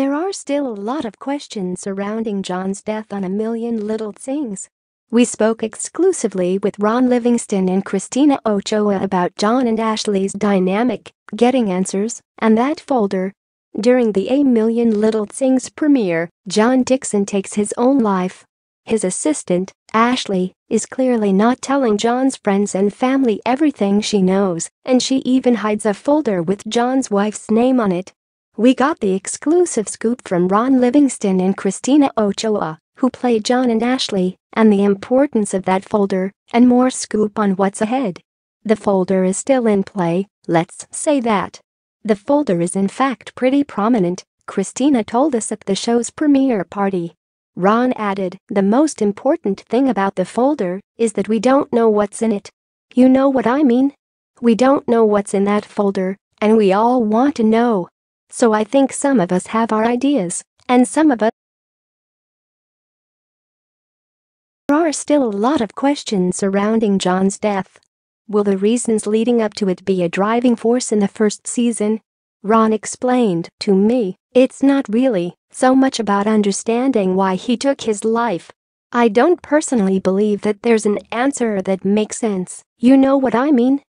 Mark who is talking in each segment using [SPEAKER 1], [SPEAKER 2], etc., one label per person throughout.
[SPEAKER 1] There are still a lot of questions surrounding John's death on a million little things. We spoke exclusively with Ron Livingston and Christina Ochoa about John and Ashley's dynamic, getting answers, and that folder. During the A Million Little Things premiere, John Dixon takes his own life. His assistant, Ashley, is clearly not telling John's friends and family everything she knows, and she even hides a folder with John's wife's name on it. We got the exclusive scoop from Ron Livingston and Christina Ochoa, who play John and Ashley, and the importance of that folder, and more scoop on what's ahead. The folder is still in play, let's say that. The folder is in fact pretty prominent, Christina told us at the show's premiere party. Ron added, the most important thing about the folder is that we don't know what's in it. You know what I mean? We don't know what's in that folder, and we all want to know. So I think some of us have our ideas, and some of us There are still a lot of questions surrounding John's death. Will the reasons leading up to it be a driving force in the first season? Ron explained to me, it's not really so much about understanding why he took his life. I don't personally believe that there's an answer that makes sense, you know what I mean?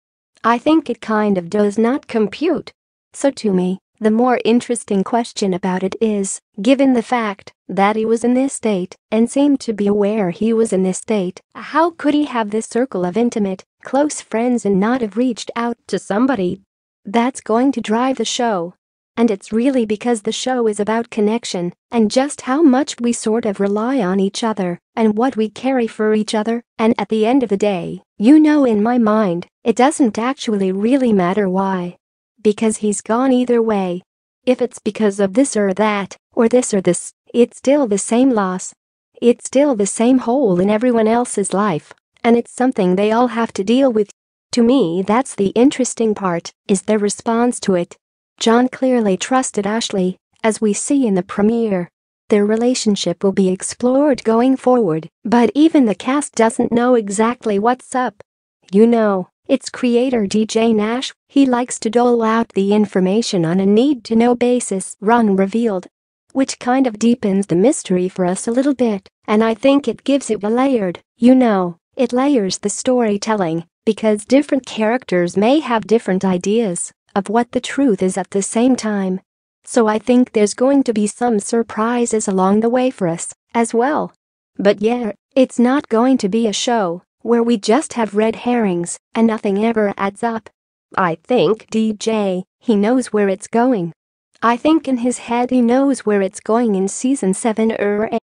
[SPEAKER 1] I think it kind of does not compute. So to me, the more interesting question about it is, given the fact that he was in this state and seemed to be aware he was in this state, how could he have this circle of intimate, close friends and not have reached out to somebody? That's going to drive the show. And it's really because the show is about connection and just how much we sort of rely on each other and what we carry for each other. And at the end of the day, you know, in my mind, it doesn't actually really matter why because he's gone either way. If it's because of this or that, or this or this, it's still the same loss. It's still the same hole in everyone else's life, and it's something they all have to deal with. To me that's the interesting part, is their response to it. John clearly trusted Ashley, as we see in the premiere. Their relationship will be explored going forward, but even the cast doesn't know exactly what's up. You know, its creator DJ Nash, he likes to dole out the information on a need-to-know basis, Ron revealed. Which kind of deepens the mystery for us a little bit, and I think it gives it a layered, you know, it layers the storytelling, because different characters may have different ideas of what the truth is at the same time. So I think there's going to be some surprises along the way for us, as well. But yeah, it's not going to be a show where we just have red herrings and nothing ever adds up. I think DJ, he knows where it's going. I think in his head he knows where it's going in season 7 or 8.